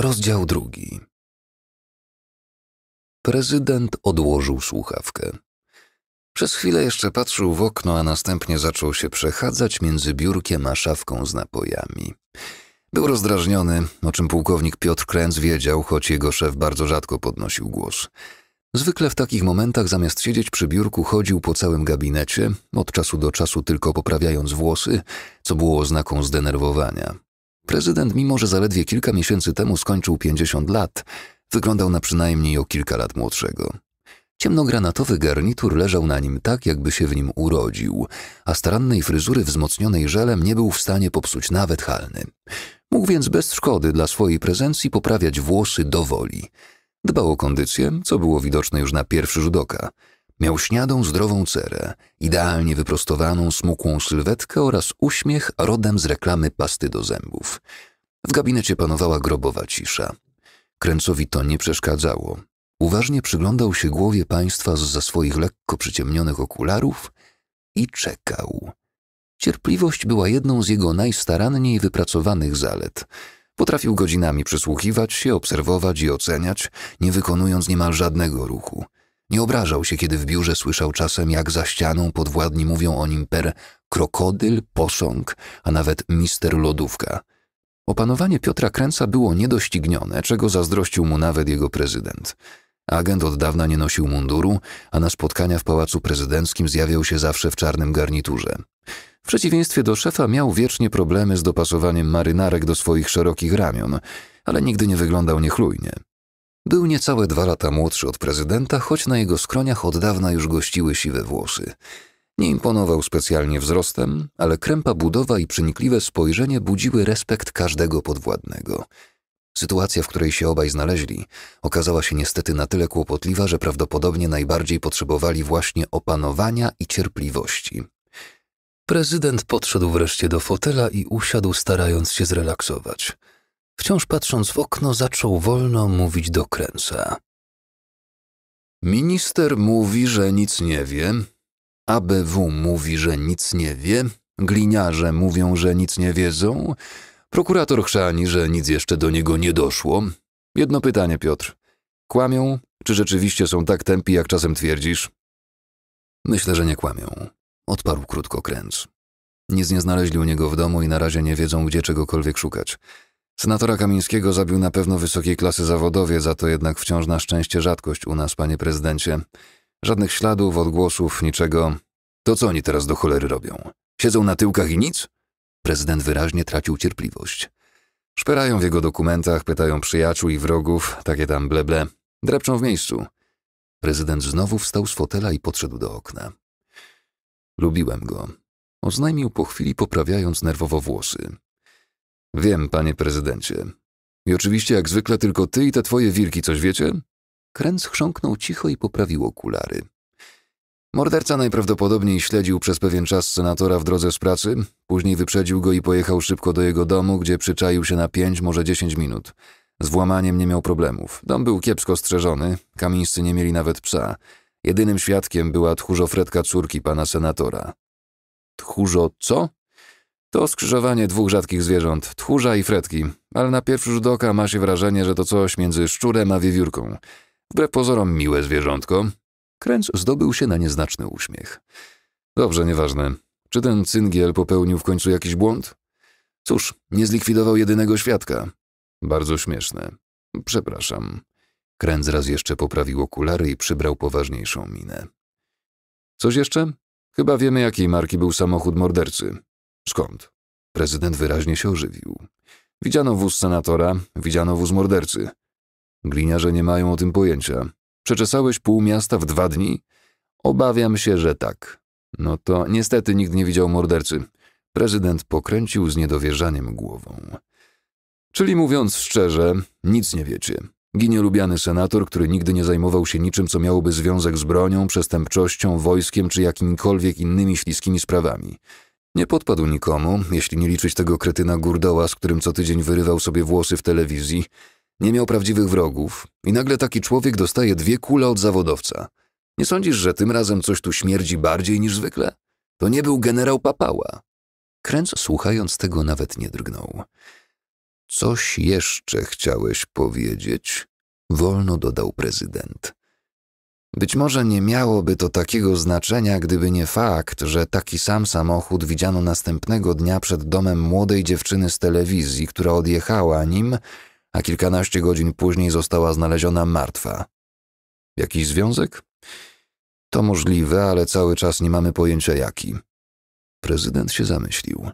Rozdział drugi. Prezydent odłożył słuchawkę. Przez chwilę jeszcze patrzył w okno, a następnie zaczął się przechadzać między biurkiem a szafką z napojami. Był rozdrażniony, o czym pułkownik Piotr Kręc wiedział, choć jego szef bardzo rzadko podnosił głos. Zwykle w takich momentach zamiast siedzieć przy biurku chodził po całym gabinecie, od czasu do czasu tylko poprawiając włosy, co było oznaką zdenerwowania. Prezydent, mimo że zaledwie kilka miesięcy temu skończył 50 lat, wyglądał na przynajmniej o kilka lat młodszego. Ciemnogranatowy garnitur leżał na nim tak, jakby się w nim urodził, a starannej fryzury wzmocnionej żelem nie był w stanie popsuć nawet halny. Mógł więc bez szkody dla swojej prezencji poprawiać włosy do woli. Dbał o kondycję, co było widoczne już na pierwszy rzut oka – Miał śniadą, zdrową cerę, idealnie wyprostowaną, smukłą sylwetkę oraz uśmiech rodem z reklamy pasty do zębów. W gabinecie panowała grobowa cisza. Kręcowi to nie przeszkadzało. Uważnie przyglądał się głowie państwa za swoich lekko przyciemnionych okularów i czekał. Cierpliwość była jedną z jego najstaranniej wypracowanych zalet. Potrafił godzinami przysłuchiwać się, obserwować i oceniać, nie wykonując niemal żadnego ruchu – nie obrażał się, kiedy w biurze słyszał czasem, jak za ścianą podwładni mówią o nim per krokodyl, posąg, a nawet mister lodówka. Opanowanie Piotra Kręca było niedoścignione, czego zazdrościł mu nawet jego prezydent. Agent od dawna nie nosił munduru, a na spotkania w Pałacu Prezydenckim zjawiał się zawsze w czarnym garniturze. W przeciwieństwie do szefa miał wiecznie problemy z dopasowaniem marynarek do swoich szerokich ramion, ale nigdy nie wyglądał niechlujnie. Był niecałe dwa lata młodszy od prezydenta, choć na jego skroniach od dawna już gościły siwe włosy. Nie imponował specjalnie wzrostem, ale krępa budowa i przenikliwe spojrzenie budziły respekt każdego podwładnego. Sytuacja, w której się obaj znaleźli, okazała się niestety na tyle kłopotliwa, że prawdopodobnie najbardziej potrzebowali właśnie opanowania i cierpliwości. Prezydent podszedł wreszcie do fotela i usiadł, starając się zrelaksować. Wciąż patrząc w okno, zaczął wolno mówić do Kręca. Minister mówi, że nic nie wie. ABW mówi, że nic nie wie. Gliniarze mówią, że nic nie wiedzą. Prokurator chrzani, że nic jeszcze do niego nie doszło. Jedno pytanie, Piotr. Kłamią, czy rzeczywiście są tak tępi, jak czasem twierdzisz? Myślę, że nie kłamią. Odparł krótko kręc. Nic nie znaleźli u niego w domu i na razie nie wiedzą, gdzie czegokolwiek szukać. Senatora Kamińskiego zabił na pewno wysokiej klasy zawodowie, za to jednak wciąż na szczęście rzadkość u nas, panie prezydencie. Żadnych śladów, odgłosów, niczego. To co oni teraz do cholery robią? Siedzą na tyłkach i nic? Prezydent wyraźnie tracił cierpliwość. Szperają w jego dokumentach, pytają przyjaciół i wrogów, takie tam bleble. Drepczą w miejscu. Prezydent znowu wstał z fotela i podszedł do okna. Lubiłem go. Oznajmił po chwili, poprawiając nerwowo włosy. Wiem, panie prezydencie. I oczywiście, jak zwykle, tylko ty i te twoje wilki coś wiecie? Kręc chrząknął cicho i poprawił okulary. Morderca najprawdopodobniej śledził przez pewien czas senatora w drodze z pracy, później wyprzedził go i pojechał szybko do jego domu, gdzie przyczaił się na pięć, może dziesięć minut. Z włamaniem nie miał problemów. Dom był kiepsko strzeżony, kamińscy nie mieli nawet psa. Jedynym świadkiem była tchórzofretka córki pana senatora. Tchórzo co? To skrzyżowanie dwóch rzadkich zwierząt, tchórza i fretki, ale na pierwszy rzut oka ma się wrażenie, że to coś między szczurem a wiewiórką. Wbrew pozorom miłe zwierzątko. Kręcz zdobył się na nieznaczny uśmiech. Dobrze, nieważne. Czy ten cyngiel popełnił w końcu jakiś błąd? Cóż, nie zlikwidował jedynego świadka. Bardzo śmieszne. Przepraszam. Kręc raz jeszcze poprawił okulary i przybrał poważniejszą minę. Coś jeszcze? Chyba wiemy, jakiej marki był samochód mordercy. Skąd? Prezydent wyraźnie się ożywił. Widziano wóz senatora, widziano wóz mordercy. Gliniarze nie mają o tym pojęcia. Przeczesałeś pół miasta w dwa dni? Obawiam się, że tak. No to niestety nikt nie widział mordercy. Prezydent pokręcił z niedowierzaniem głową. Czyli mówiąc szczerze, nic nie wiecie. Ginie lubiany senator, który nigdy nie zajmował się niczym, co miałoby związek z bronią, przestępczością, wojskiem czy jakimikolwiek innymi śliskimi sprawami. Nie podpadł nikomu, jeśli nie liczyć tego kretyna Gurdoła, z którym co tydzień wyrywał sobie włosy w telewizji. Nie miał prawdziwych wrogów i nagle taki człowiek dostaje dwie kule od zawodowca. Nie sądzisz, że tym razem coś tu śmierdzi bardziej niż zwykle? To nie był generał Papała. Kręc słuchając tego nawet nie drgnął. Coś jeszcze chciałeś powiedzieć? Wolno dodał prezydent. Być może nie miałoby to takiego znaczenia, gdyby nie fakt, że taki sam samochód widziano następnego dnia przed domem młodej dziewczyny z telewizji, która odjechała nim, a kilkanaście godzin później została znaleziona martwa. Jakiś związek? To możliwe, ale cały czas nie mamy pojęcia jaki. Prezydent się zamyślił.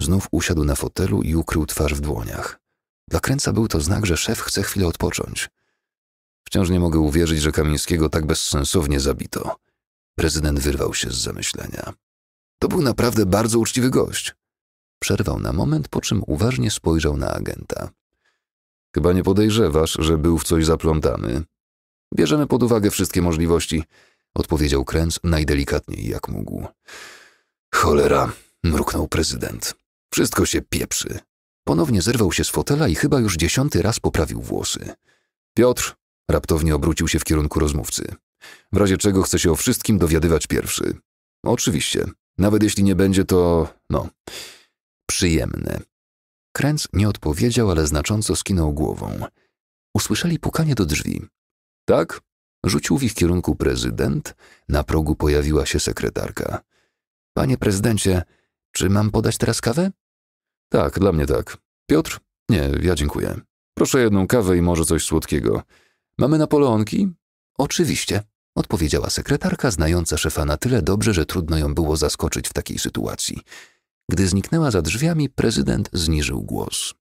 Znów usiadł na fotelu i ukrył twarz w dłoniach. Dla Kręca był to znak, że szef chce chwilę odpocząć. Wciąż nie mogę uwierzyć, że Kamińskiego tak bezsensownie zabito. Prezydent wyrwał się z zamyślenia. To był naprawdę bardzo uczciwy gość. Przerwał na moment, po czym uważnie spojrzał na agenta. Chyba nie podejrzewasz, że był w coś zaplątany. Bierzemy pod uwagę wszystkie możliwości, odpowiedział Kręc najdelikatniej jak mógł. Cholera, mruknął prezydent. Wszystko się pieprzy. Ponownie zerwał się z fotela i chyba już dziesiąty raz poprawił włosy. Piotr, Raptownie obrócił się w kierunku rozmówcy. W razie czego chce się o wszystkim dowiadywać pierwszy. Oczywiście. Nawet jeśli nie będzie to, no, przyjemne. Kręc nie odpowiedział, ale znacząco skinął głową. Usłyszeli pukanie do drzwi. Tak? Rzucił w ich kierunku prezydent. Na progu pojawiła się sekretarka. Panie prezydencie, czy mam podać teraz kawę? Tak, dla mnie tak. Piotr? Nie, ja dziękuję. Proszę jedną kawę i może coś słodkiego. Mamy Napoleonki? Oczywiście, odpowiedziała sekretarka, znająca szefa na tyle dobrze, że trudno ją było zaskoczyć w takiej sytuacji. Gdy zniknęła za drzwiami, prezydent zniżył głos.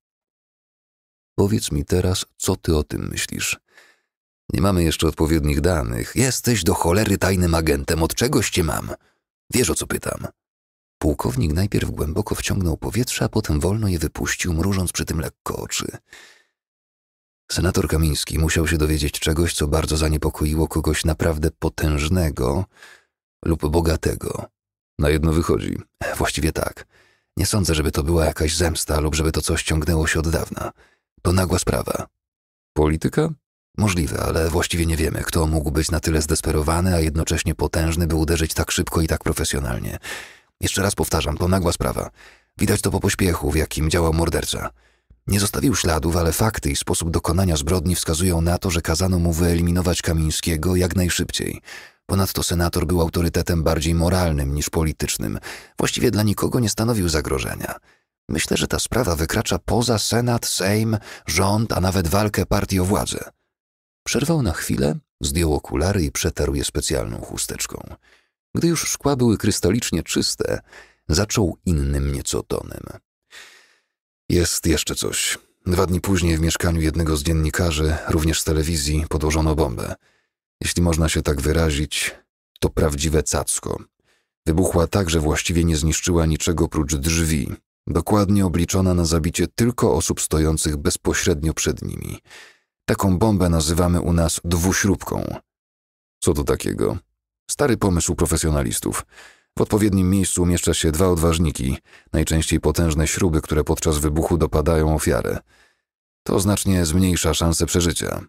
Powiedz mi teraz, co ty o tym myślisz? Nie mamy jeszcze odpowiednich danych. Jesteś do cholery tajnym agentem, od czegoś cię mam. Wiesz o co pytam. Pułkownik najpierw głęboko wciągnął powietrze, a potem wolno je wypuścił, mrużąc przy tym lekko oczy. Senator Kamiński musiał się dowiedzieć czegoś, co bardzo zaniepokoiło kogoś naprawdę potężnego lub bogatego. Na jedno wychodzi. Właściwie tak. Nie sądzę, żeby to była jakaś zemsta lub żeby to coś ciągnęło się od dawna. To nagła sprawa. Polityka? Możliwe, ale właściwie nie wiemy, kto mógł być na tyle zdesperowany, a jednocześnie potężny, by uderzyć tak szybko i tak profesjonalnie. Jeszcze raz powtarzam, to nagła sprawa. Widać to po pośpiechu, w jakim działał morderca. Nie zostawił śladów, ale fakty i sposób dokonania zbrodni wskazują na to, że kazano mu wyeliminować Kamińskiego jak najszybciej. Ponadto senator był autorytetem bardziej moralnym niż politycznym. Właściwie dla nikogo nie stanowił zagrożenia. Myślę, że ta sprawa wykracza poza senat, sejm, rząd, a nawet walkę partii o władzę. Przerwał na chwilę, zdjął okulary i przetarł je specjalną chusteczką. Gdy już szkła były krystalicznie czyste, zaczął innym nieco tonem. Jest jeszcze coś. Dwa dni później w mieszkaniu jednego z dziennikarzy, również z telewizji, podłożono bombę. Jeśli można się tak wyrazić, to prawdziwe cacko. Wybuchła tak, że właściwie nie zniszczyła niczego prócz drzwi, dokładnie obliczona na zabicie tylko osób stojących bezpośrednio przed nimi. Taką bombę nazywamy u nas dwuśrubką. Co to takiego? Stary pomysł profesjonalistów. W odpowiednim miejscu umieszcza się dwa odważniki, najczęściej potężne śruby, które podczas wybuchu dopadają ofiarę. To znacznie zmniejsza szanse przeżycia.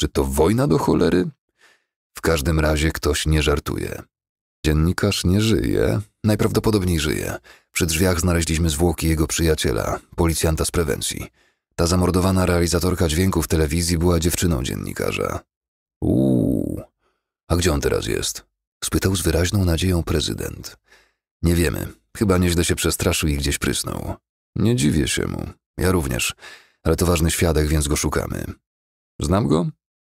Czy to wojna do cholery? W każdym razie ktoś nie żartuje. Dziennikarz nie żyje, najprawdopodobniej żyje. Przy drzwiach znaleźliśmy zwłoki jego przyjaciela, policjanta z prewencji. Ta zamordowana realizatorka dźwięków telewizji była dziewczyną dziennikarza. Uuu, a gdzie on teraz jest? spytał z wyraźną nadzieją prezydent. Nie wiemy. Chyba nieźle się przestraszył i gdzieś prysnął. Nie dziwię się mu. Ja również. Ale to ważny świadek, więc go szukamy. Znam go?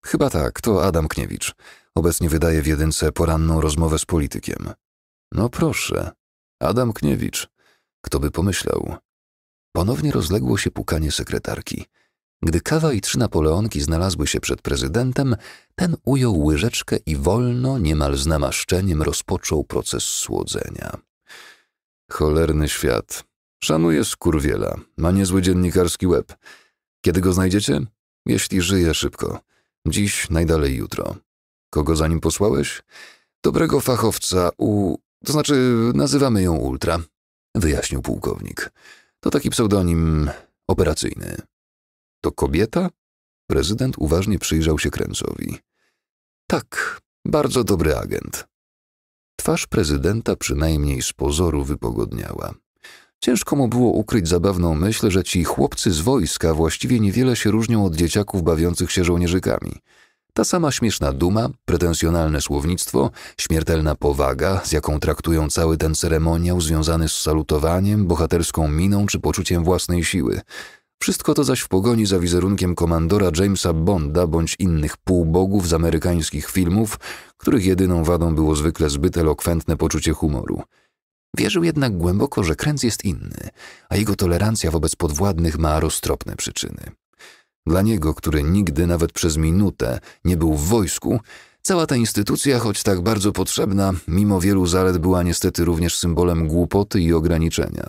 Chyba tak, to Adam Kniewicz. Obecnie wydaje w jedynce poranną rozmowę z politykiem. No proszę. Adam Kniewicz. Kto by pomyślał? Ponownie rozległo się pukanie sekretarki. Gdy kawa i trzy napoleonki znalazły się przed prezydentem, ten ujął łyżeczkę i wolno, niemal z namaszczeniem, rozpoczął proces słodzenia. Cholerny świat. Szanuje skurwiela. Ma niezły dziennikarski łeb. Kiedy go znajdziecie? Jeśli żyje szybko. Dziś, najdalej jutro. Kogo za nim posłałeś? Dobrego fachowca u... To znaczy, nazywamy ją Ultra, wyjaśnił pułkownik. To taki pseudonim operacyjny. To kobieta? Prezydent uważnie przyjrzał się Kręcowi. Tak, bardzo dobry agent. Twarz prezydenta przynajmniej z pozoru wypogodniała. Ciężko mu było ukryć zabawną myśl, że ci chłopcy z wojska właściwie niewiele się różnią od dzieciaków bawiących się żołnierzykami. Ta sama śmieszna duma, pretensjonalne słownictwo, śmiertelna powaga, z jaką traktują cały ten ceremoniał związany z salutowaniem, bohaterską miną czy poczuciem własnej siły – wszystko to zaś w pogoni za wizerunkiem komandora Jamesa Bonda bądź innych półbogów z amerykańskich filmów, których jedyną wadą było zwykle zbyt elokwentne poczucie humoru. Wierzył jednak głęboko, że Kręc jest inny, a jego tolerancja wobec podwładnych ma roztropne przyczyny. Dla niego, który nigdy nawet przez minutę nie był w wojsku, cała ta instytucja, choć tak bardzo potrzebna, mimo wielu zalet była niestety również symbolem głupoty i ograniczenia.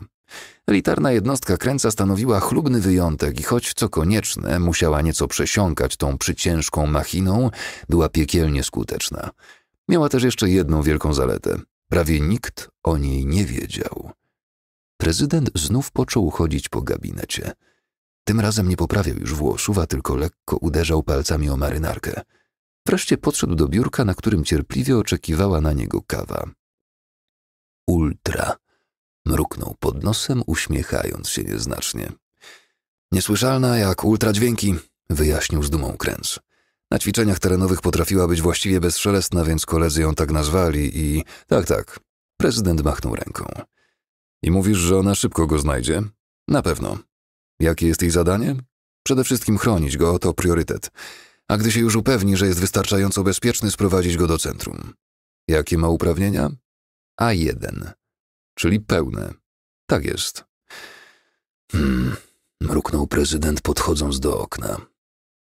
Elitarna jednostka kręca stanowiła chlubny wyjątek i choć co konieczne musiała nieco przesiąkać tą przyciężką machiną, była piekielnie skuteczna. Miała też jeszcze jedną wielką zaletę. Prawie nikt o niej nie wiedział. Prezydent znów począł chodzić po gabinecie. Tym razem nie poprawiał już włosów, a tylko lekko uderzał palcami o marynarkę. Wreszcie podszedł do biurka, na którym cierpliwie oczekiwała na niego kawa. Ultra mruknął pod nosem, uśmiechając się nieznacznie. Niesłyszalna jak ultradźwięki, wyjaśnił z dumą Kręc. Na ćwiczeniach terenowych potrafiła być właściwie bezszelestna, więc koledzy ją tak nazwali i... Tak, tak. Prezydent machnął ręką. I mówisz, że ona szybko go znajdzie? Na pewno. Jakie jest jej zadanie? Przede wszystkim chronić go, to priorytet. A gdy się już upewni, że jest wystarczająco bezpieczny, sprowadzić go do centrum. Jakie ma uprawnienia? a jeden czyli pełne. Tak jest. Hmm, mruknął prezydent podchodząc do okna.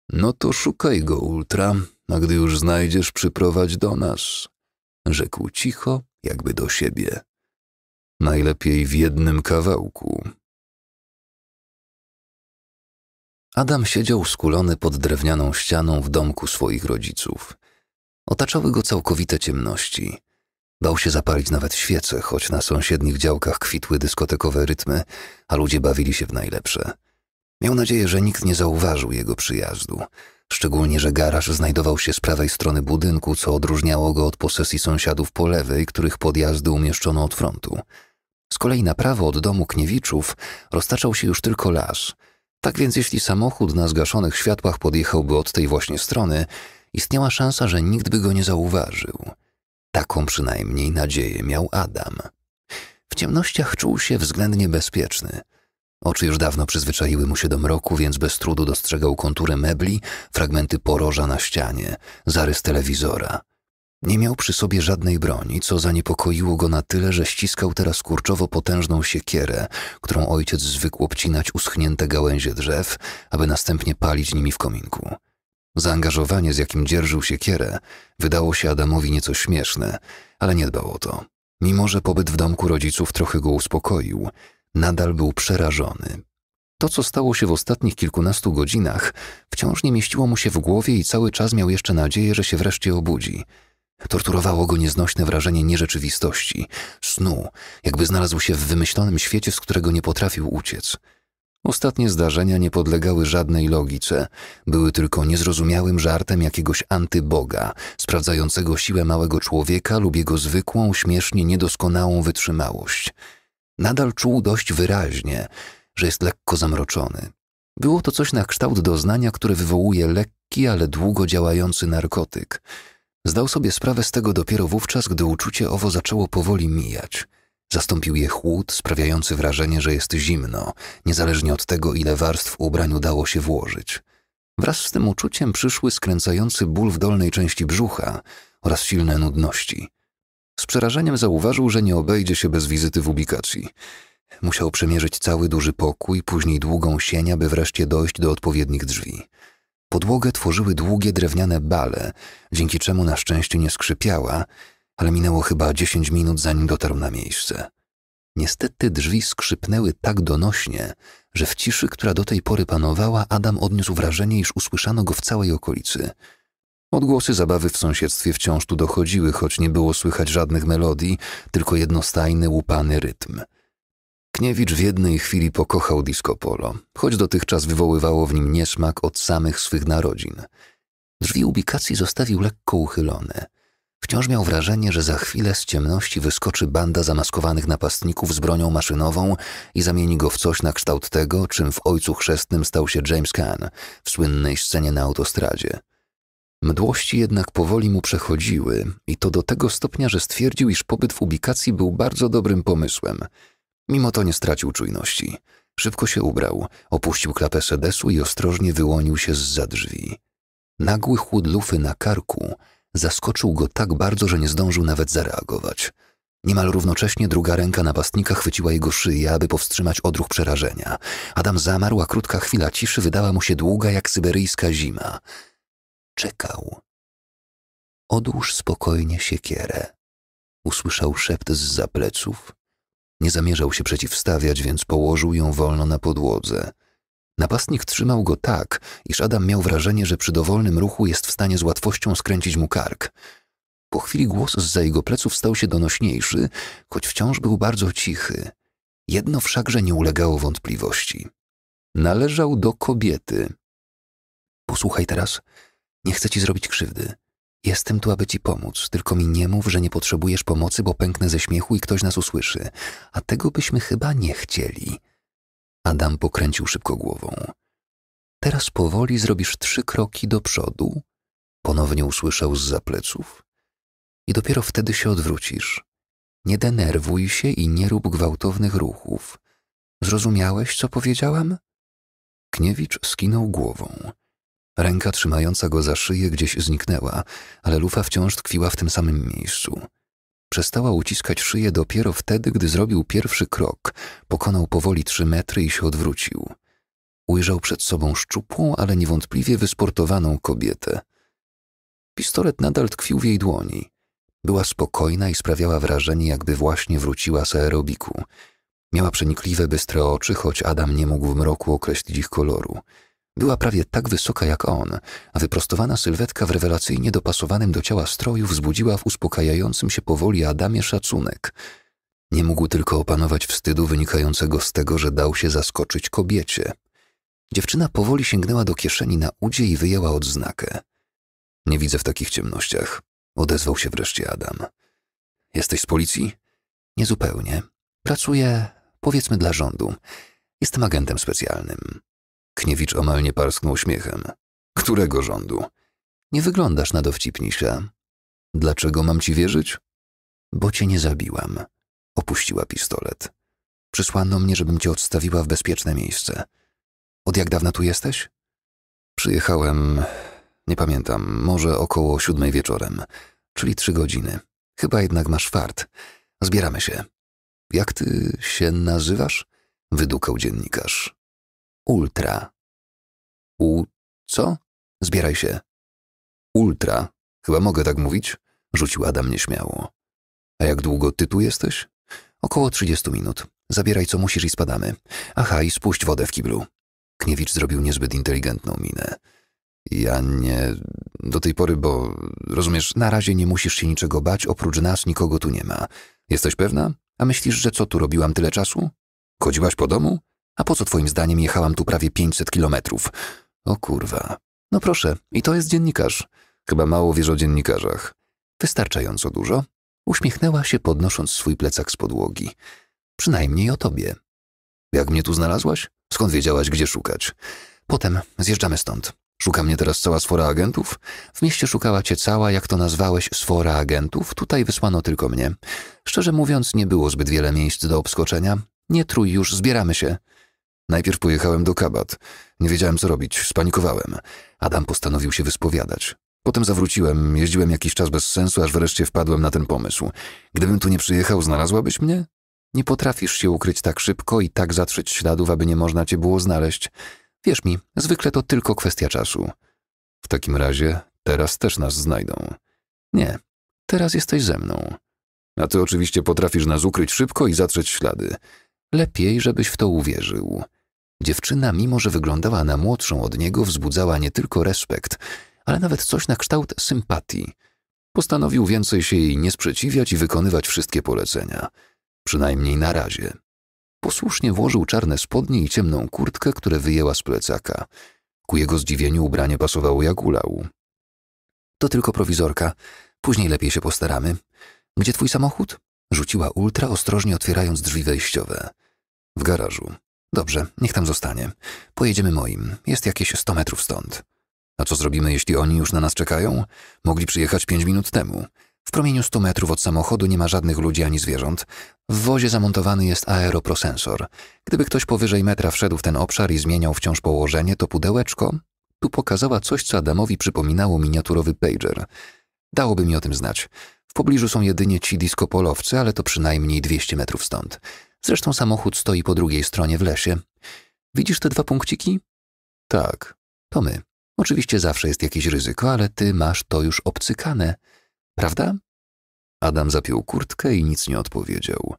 No to szukaj go, Ultra, a gdy już znajdziesz, przyprowadź do nas, rzekł cicho, jakby do siebie. Najlepiej w jednym kawałku. Adam siedział skulony pod drewnianą ścianą w domku swoich rodziców. Otaczały go całkowite ciemności. Bał się zapalić nawet świece, choć na sąsiednich działkach kwitły dyskotekowe rytmy, a ludzie bawili się w najlepsze. Miał nadzieję, że nikt nie zauważył jego przyjazdu. Szczególnie, że garaż znajdował się z prawej strony budynku, co odróżniało go od posesji sąsiadów po lewej, których podjazdy umieszczono od frontu. Z kolei na prawo od domu Kniewiczów roztaczał się już tylko las. Tak więc jeśli samochód na zgaszonych światłach podjechałby od tej właśnie strony, istniała szansa, że nikt by go nie zauważył. Taką przynajmniej nadzieję miał Adam. W ciemnościach czuł się względnie bezpieczny. Oczy już dawno przyzwyczaiły mu się do mroku, więc bez trudu dostrzegał kontury mebli, fragmenty poroża na ścianie, zarys telewizora. Nie miał przy sobie żadnej broni, co zaniepokoiło go na tyle, że ściskał teraz kurczowo potężną siekierę, którą ojciec zwykł obcinać uschnięte gałęzie drzew, aby następnie palić nimi w kominku. Zaangażowanie, z jakim dzierżył się Kierę, wydało się Adamowi nieco śmieszne, ale nie dbał o to. Mimo, że pobyt w domku rodziców trochę go uspokoił, nadal był przerażony. To, co stało się w ostatnich kilkunastu godzinach, wciąż nie mieściło mu się w głowie i cały czas miał jeszcze nadzieję, że się wreszcie obudzi. Torturowało go nieznośne wrażenie nierzeczywistości, snu, jakby znalazł się w wymyślonym świecie, z którego nie potrafił uciec. Ostatnie zdarzenia nie podlegały żadnej logice, były tylko niezrozumiałym żartem jakiegoś antyboga, sprawdzającego siłę małego człowieka lub jego zwykłą, śmiesznie niedoskonałą wytrzymałość. Nadal czuł dość wyraźnie, że jest lekko zamroczony. Było to coś na kształt doznania, które wywołuje lekki, ale długo działający narkotyk. Zdał sobie sprawę z tego dopiero wówczas, gdy uczucie owo zaczęło powoli mijać – Zastąpił je chłód, sprawiający wrażenie, że jest zimno, niezależnie od tego, ile warstw ubraniu dało się włożyć. Wraz z tym uczuciem przyszły skręcający ból w dolnej części brzucha oraz silne nudności. Z przerażeniem zauważył, że nie obejdzie się bez wizyty w ubikacji. Musiał przemierzyć cały duży pokój, później długą sień, aby wreszcie dojść do odpowiednich drzwi. Podłogę tworzyły długie drewniane bale, dzięki czemu na szczęście nie skrzypiała, ale minęło chyba dziesięć minut, zanim dotarł na miejsce. Niestety drzwi skrzypnęły tak donośnie, że w ciszy, która do tej pory panowała, Adam odniósł wrażenie, iż usłyszano go w całej okolicy. Odgłosy zabawy w sąsiedztwie wciąż tu dochodziły, choć nie było słychać żadnych melodii, tylko jednostajny, łupany rytm. Kniewicz w jednej chwili pokochał disco polo, choć dotychczas wywoływało w nim niesmak od samych swych narodzin. Drzwi ubikacji zostawił lekko uchylone – Wciąż miał wrażenie, że za chwilę z ciemności wyskoczy banda zamaskowanych napastników z bronią maszynową i zamieni go w coś na kształt tego, czym w Ojcu Chrzestnym stał się James Caan w słynnej scenie na autostradzie. Mdłości jednak powoli mu przechodziły i to do tego stopnia, że stwierdził, iż pobyt w ubikacji był bardzo dobrym pomysłem. Mimo to nie stracił czujności. Szybko się ubrał, opuścił klapę sedesu i ostrożnie wyłonił się z za drzwi. Nagły chłód lufy na karku – zaskoczył go tak bardzo, że nie zdążył nawet zareagować. Niemal równocześnie druga ręka napastnika chwyciła jego szyję, aby powstrzymać odruch przerażenia. Adam zamarł, a krótka chwila ciszy wydała mu się długa jak syberyjska zima. Czekał. Odłóż spokojnie siekierę. Usłyszał szept z zapleców. Nie zamierzał się przeciwstawiać, więc położył ją wolno na podłodze. Napastnik trzymał go tak, iż Adam miał wrażenie, że przy dowolnym ruchu jest w stanie z łatwością skręcić mu kark. Po chwili głos z za jego pleców stał się donośniejszy, choć wciąż był bardzo cichy. Jedno wszakże nie ulegało wątpliwości. Należał do kobiety. Posłuchaj teraz, nie chcę ci zrobić krzywdy. Jestem tu, aby ci pomóc, tylko mi nie mów, że nie potrzebujesz pomocy, bo pęknę ze śmiechu i ktoś nas usłyszy, a tego byśmy chyba nie chcieli. Adam pokręcił szybko głową. Teraz powoli zrobisz trzy kroki do przodu, ponownie usłyszał z zapleców, i dopiero wtedy się odwrócisz. Nie denerwuj się i nie rób gwałtownych ruchów. Zrozumiałeś, co powiedziałam? Kniewicz skinął głową. Ręka trzymająca go za szyję gdzieś zniknęła, ale lufa wciąż tkwiła w tym samym miejscu. Przestała uciskać szyję dopiero wtedy, gdy zrobił pierwszy krok, pokonał powoli trzy metry i się odwrócił. Ujrzał przed sobą szczupłą, ale niewątpliwie wysportowaną kobietę. Pistolet nadal tkwił w jej dłoni. Była spokojna i sprawiała wrażenie, jakby właśnie wróciła z aerobiku. Miała przenikliwe, bystre oczy, choć Adam nie mógł w mroku określić ich koloru – była prawie tak wysoka jak on, a wyprostowana sylwetka w rewelacyjnie dopasowanym do ciała stroju wzbudziła w uspokajającym się powoli Adamie szacunek. Nie mógł tylko opanować wstydu wynikającego z tego, że dał się zaskoczyć kobiecie. Dziewczyna powoli sięgnęła do kieszeni na udzie i wyjęła odznakę. Nie widzę w takich ciemnościach, odezwał się wreszcie Adam. Jesteś z policji? Niezupełnie. Pracuję, powiedzmy, dla rządu. Jestem agentem specjalnym. Kniewicz omal nie parsknął śmiechem. Którego rządu? Nie wyglądasz na dowcipnisia. Dlaczego mam ci wierzyć? Bo cię nie zabiłam. Opuściła pistolet. Przysłano mnie, żebym cię odstawiła w bezpieczne miejsce. Od jak dawna tu jesteś? Przyjechałem, nie pamiętam, może około siódmej wieczorem, czyli trzy godziny. Chyba jednak masz fart. Zbieramy się. Jak ty się nazywasz? Wydukał dziennikarz. Ultra. U... co? Zbieraj się. Ultra. Chyba mogę tak mówić? Rzucił Adam nieśmiało. A jak długo ty tu jesteś? Około 30 minut. Zabieraj co musisz i spadamy. Aha, i spuść wodę w kiblu. Kniewicz zrobił niezbyt inteligentną minę. Ja nie... Do tej pory, bo... Rozumiesz, na razie nie musisz się niczego bać, oprócz nas nikogo tu nie ma. Jesteś pewna? A myślisz, że co tu robiłam tyle czasu? Chodziłaś po domu? A po co twoim zdaniem jechałam tu prawie 500 kilometrów? O kurwa. No proszę, i to jest dziennikarz. Chyba mało wiesz o dziennikarzach. Wystarczająco dużo. Uśmiechnęła się, podnosząc swój plecak z podłogi. Przynajmniej o tobie. Jak mnie tu znalazłaś? Skąd wiedziałaś, gdzie szukać? Potem zjeżdżamy stąd. Szuka mnie teraz cała sfora agentów? W mieście szukała cię cała, jak to nazwałeś, sfora agentów. Tutaj wysłano tylko mnie. Szczerze mówiąc, nie było zbyt wiele miejsc do obskoczenia. Nie trój już, zbieramy się. Najpierw pojechałem do Kabat. Nie wiedziałem, co robić, spanikowałem. Adam postanowił się wyspowiadać. Potem zawróciłem, jeździłem jakiś czas bez sensu, aż wreszcie wpadłem na ten pomysł. Gdybym tu nie przyjechał, znalazłabyś mnie? Nie potrafisz się ukryć tak szybko i tak zatrzeć śladów, aby nie można cię było znaleźć. Wierz mi, zwykle to tylko kwestia czasu. W takim razie teraz też nas znajdą. Nie, teraz jesteś ze mną. A ty oczywiście potrafisz nas ukryć szybko i zatrzeć ślady. Lepiej, żebyś w to uwierzył. Dziewczyna, mimo że wyglądała na młodszą od niego, wzbudzała nie tylko respekt, ale nawet coś na kształt sympatii. Postanowił więcej się jej nie sprzeciwiać i wykonywać wszystkie polecenia. Przynajmniej na razie. Posłusznie włożył czarne spodnie i ciemną kurtkę, które wyjęła z plecaka. Ku jego zdziwieniu ubranie pasowało jak ulał. To tylko prowizorka. Później lepiej się postaramy. Gdzie twój samochód? Rzuciła ultra, ostrożnie otwierając drzwi wejściowe. W garażu. Dobrze, niech tam zostanie. Pojedziemy moim. Jest jakieś 100 metrów stąd. A co zrobimy, jeśli oni już na nas czekają? Mogli przyjechać 5 minut temu. W promieniu 100 metrów od samochodu nie ma żadnych ludzi ani zwierząt. W wozie zamontowany jest aeroprosensor. Gdyby ktoś powyżej metra wszedł w ten obszar i zmieniał wciąż położenie, to pudełeczko tu pokazała coś, co Adamowi przypominało miniaturowy pager. Dałoby mi o tym znać. W pobliżu są jedynie ci diskopolowcy, ale to przynajmniej 200 metrów stąd. Zresztą samochód stoi po drugiej stronie w lesie. Widzisz te dwa punkciki? Tak, to my. Oczywiście zawsze jest jakieś ryzyko, ale ty masz to już obcykane, prawda? Adam zapiął kurtkę i nic nie odpowiedział.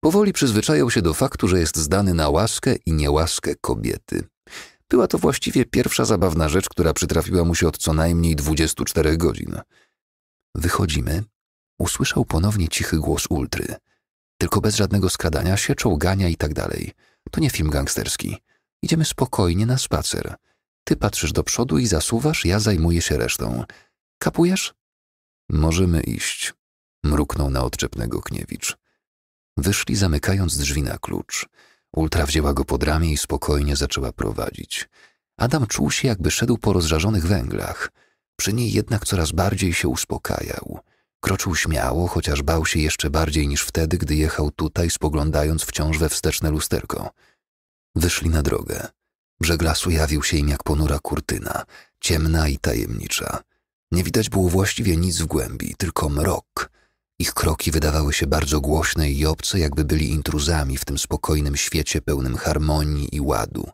Powoli przyzwyczajał się do faktu, że jest zdany na łaskę i niełaskę kobiety. Była to właściwie pierwsza zabawna rzecz, która przytrafiła mu się od co najmniej 24 godzin. Wychodzimy. Usłyszał ponownie cichy głos Ultry. Tylko bez żadnego skradania się, czołgania i tak dalej. To nie film gangsterski. Idziemy spokojnie na spacer. Ty patrzysz do przodu i zasuwasz, ja zajmuję się resztą. Kapujesz? Możemy iść, mruknął na odczepnego Kniewicz. Wyszli zamykając drzwi na klucz. Ultra wzięła go pod ramię i spokojnie zaczęła prowadzić. Adam czuł się, jakby szedł po rozżarzonych węglach. Przy niej jednak coraz bardziej się uspokajał. Kroczył śmiało, chociaż bał się jeszcze bardziej niż wtedy, gdy jechał tutaj, spoglądając wciąż we wsteczne lusterko. Wyszli na drogę. Brzeg lasu jawił się im jak ponura kurtyna, ciemna i tajemnicza. Nie widać było właściwie nic w głębi, tylko mrok. Ich kroki wydawały się bardzo głośne i obce, jakby byli intruzami w tym spokojnym świecie pełnym harmonii i ładu.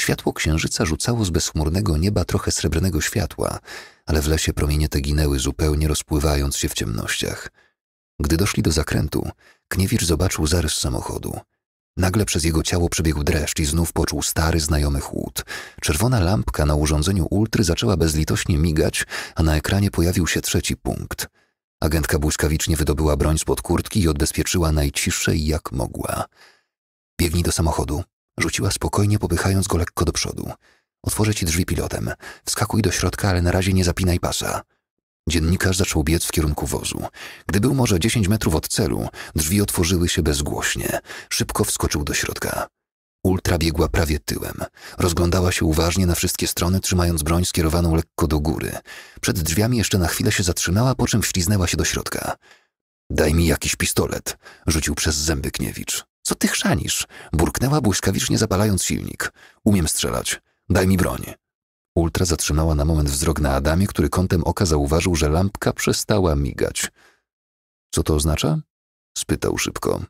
Światło księżyca rzucało z bezchmurnego nieba trochę srebrnego światła, ale w lesie promienie te ginęły zupełnie rozpływając się w ciemnościach. Gdy doszli do zakrętu, Kniewicz zobaczył zarys samochodu. Nagle przez jego ciało przebiegł dreszcz i znów poczuł stary, znajomy chłód. Czerwona lampka na urządzeniu ultry zaczęła bezlitośnie migać, a na ekranie pojawił się trzeci punkt. Agentka błyskawicznie wydobyła broń spod kurtki i odbezpieczyła najciszej jak mogła. Biegnij do samochodu, Rzuciła spokojnie, popychając go lekko do przodu. Otworzę ci drzwi pilotem. Wskakuj do środka, ale na razie nie zapinaj pasa. Dziennikarz zaczął biec w kierunku wozu. Gdy był może 10 metrów od celu, drzwi otworzyły się bezgłośnie. Szybko wskoczył do środka. Ultra biegła prawie tyłem. Rozglądała się uważnie na wszystkie strony, trzymając broń skierowaną lekko do góry. Przed drzwiami jeszcze na chwilę się zatrzymała, po czym wśliznęła się do środka. Daj mi jakiś pistolet, rzucił przez zęby Kniewicz. Co ty chrzanisz? Burknęła błyskawicznie zapalając silnik. Umiem strzelać. Daj mi broń. Ultra zatrzymała na moment wzrok na Adamie, który kątem oka zauważył, że lampka przestała migać. Co to oznacza? spytał szybko.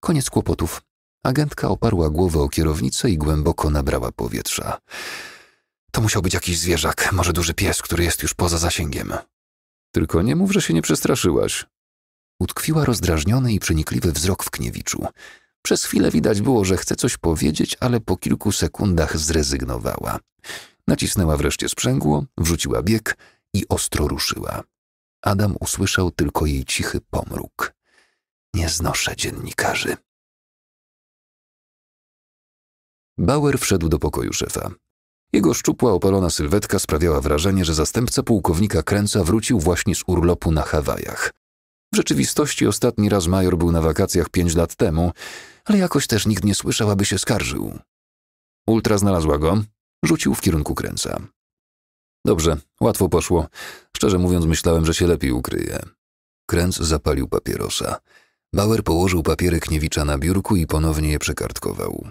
Koniec kłopotów. Agentka oparła głowę o kierownicę i głęboko nabrała powietrza. To musiał być jakiś zwierzak, może duży pies, który jest już poza zasięgiem. Tylko nie mów, że się nie przestraszyłaś. Utkwiła rozdrażniony i przenikliwy wzrok w Kniewiczu. Przez chwilę widać było, że chce coś powiedzieć, ale po kilku sekundach zrezygnowała. Nacisnęła wreszcie sprzęgło, wrzuciła bieg i ostro ruszyła. Adam usłyszał tylko jej cichy pomruk. Nie znoszę dziennikarzy. Bauer wszedł do pokoju szefa. Jego szczupła, opalona sylwetka sprawiała wrażenie, że zastępca pułkownika Kręca wrócił właśnie z urlopu na Hawajach. W rzeczywistości ostatni raz major był na wakacjach pięć lat temu, ale jakoś też nikt nie słyszał, aby się skarżył. Ultra znalazła go, rzucił w kierunku kręca. Dobrze, łatwo poszło. Szczerze mówiąc, myślałem, że się lepiej ukryje. Kręc zapalił papierosa. Bauer położył papiery Kniewicza na biurku i ponownie je przekartkował.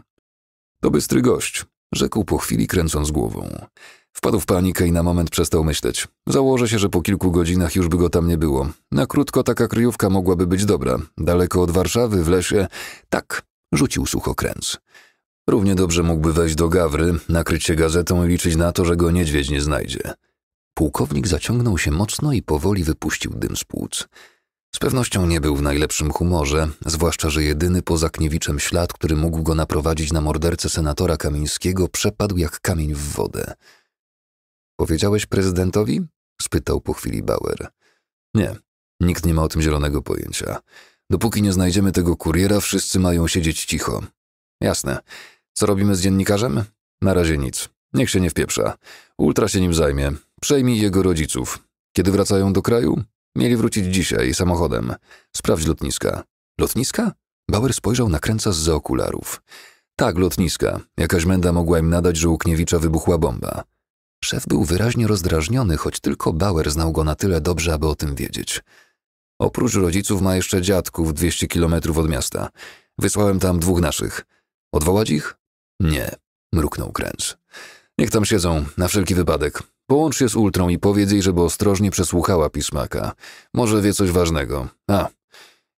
To bystry gość, rzekł po chwili, kręcąc głową. Wpadł w panikę i na moment przestał myśleć. Założę się, że po kilku godzinach już by go tam nie było. Na krótko taka kryjówka mogłaby być dobra. Daleko od Warszawy, w lesie. Tak, rzucił sucho kręc. Równie dobrze mógłby wejść do Gawry, nakryć się gazetą i liczyć na to, że go niedźwiedź nie znajdzie. Pułkownik zaciągnął się mocno i powoli wypuścił dym z płuc. Z pewnością nie był w najlepszym humorze, zwłaszcza, że jedyny poza Kniewiczem ślad, który mógł go naprowadzić na mordercę senatora Kamińskiego, przepadł jak kamień w wodę. Powiedziałeś prezydentowi? spytał po chwili Bauer. Nie, nikt nie ma o tym zielonego pojęcia. Dopóki nie znajdziemy tego kuriera, wszyscy mają siedzieć cicho. Jasne. Co robimy z dziennikarzem? Na razie nic. Niech się nie wpieprza. Ultra się nim zajmie. Przejmij jego rodziców. Kiedy wracają do kraju? Mieli wrócić dzisiaj samochodem. Sprawdź lotniska. Lotniska? Bauer spojrzał na kręca z okularów. Tak, lotniska. Jakaś menda mogła im nadać, że u Kniewicza wybuchła bomba. Szef był wyraźnie rozdrażniony, choć tylko Bauer znał go na tyle dobrze, aby o tym wiedzieć. Oprócz rodziców ma jeszcze dziadków 200 kilometrów od miasta. Wysłałem tam dwóch naszych. Odwołać ich? Nie, mruknął Kręc. Niech tam siedzą, na wszelki wypadek. Połącz się z Ultrą i powiedz jej, żeby ostrożnie przesłuchała pismaka. Może wie coś ważnego. A,